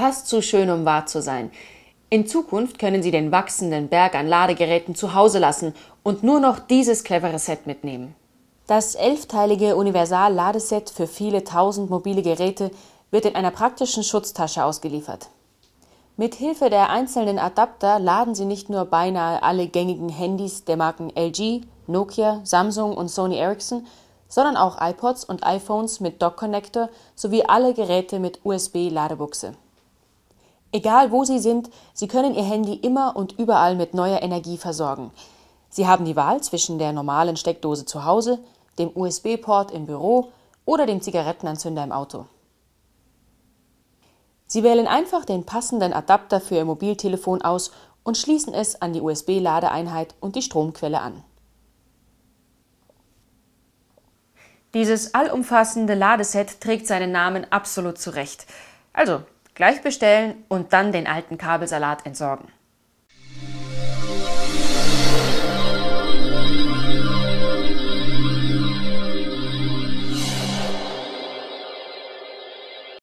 fast zu schön, um wahr zu sein. In Zukunft können Sie den wachsenden Berg an Ladegeräten zu Hause lassen und nur noch dieses clevere Set mitnehmen. Das elfteilige Universal-Ladeset für viele tausend mobile Geräte wird in einer praktischen Schutztasche ausgeliefert. Mit Hilfe der einzelnen Adapter laden Sie nicht nur beinahe alle gängigen Handys der Marken LG, Nokia, Samsung und Sony Ericsson, sondern auch iPods und iPhones mit Dock-Connector sowie alle Geräte mit USB-Ladebuchse. Egal wo Sie sind, Sie können Ihr Handy immer und überall mit neuer Energie versorgen. Sie haben die Wahl zwischen der normalen Steckdose zu Hause, dem USB-Port im Büro oder dem Zigarettenanzünder im Auto. Sie wählen einfach den passenden Adapter für Ihr Mobiltelefon aus und schließen es an die USB-Ladeeinheit und die Stromquelle an. Dieses allumfassende Ladeset trägt seinen Namen absolut zurecht. Also, gleich bestellen und dann den alten Kabelsalat entsorgen.